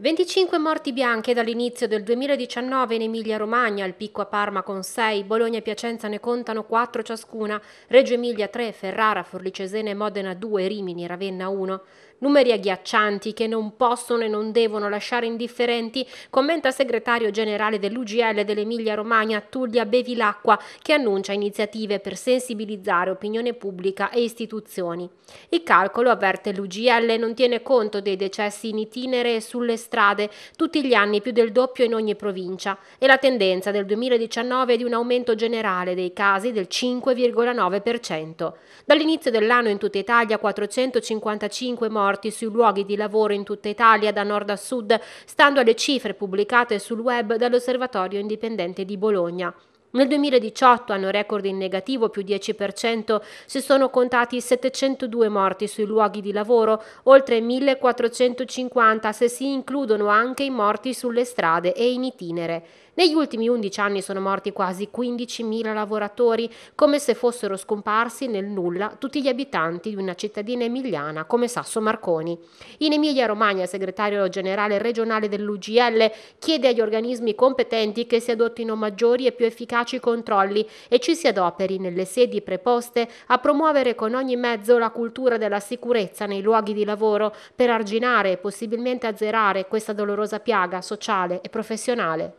25 morti bianche dall'inizio del 2019 in Emilia-Romagna, il Picco a Parma con 6, Bologna e Piacenza ne contano 4 ciascuna, Reggio Emilia 3, Ferrara, Forlicesena e Modena 2, Rimini Ravenna 1. Numeri agghiaccianti che non possono e non devono lasciare indifferenti, commenta il segretario generale dell'UGL dell'Emilia-Romagna Tullia Bevilacqua, che annuncia iniziative per sensibilizzare opinione pubblica e istituzioni. Il calcolo, avverte l'UGL, non tiene conto dei decessi in itinere e sulle strade strade, tutti gli anni più del doppio in ogni provincia, e la tendenza del 2019 è di un aumento generale dei casi del 5,9%. Dall'inizio dell'anno in tutta Italia 455 morti sui luoghi di lavoro in tutta Italia da nord a sud, stando alle cifre pubblicate sul web dall'Osservatorio Indipendente di Bologna. Nel 2018, anno record in negativo più 10%, si sono contati 702 morti sui luoghi di lavoro, oltre 1450 se si includono anche i morti sulle strade e in itinere. Negli ultimi 11 anni sono morti quasi 15.000 lavoratori, come se fossero scomparsi nel nulla tutti gli abitanti di una cittadina emiliana come Sasso Marconi. In Emilia-Romagna, il segretario generale regionale dell'UGL chiede agli organismi competenti che si adottino maggiori e più efficaci tenaci controlli e ci si adoperi nelle sedi preposte a promuovere con ogni mezzo la cultura della sicurezza nei luoghi di lavoro per arginare e possibilmente azzerare questa dolorosa piaga sociale e professionale.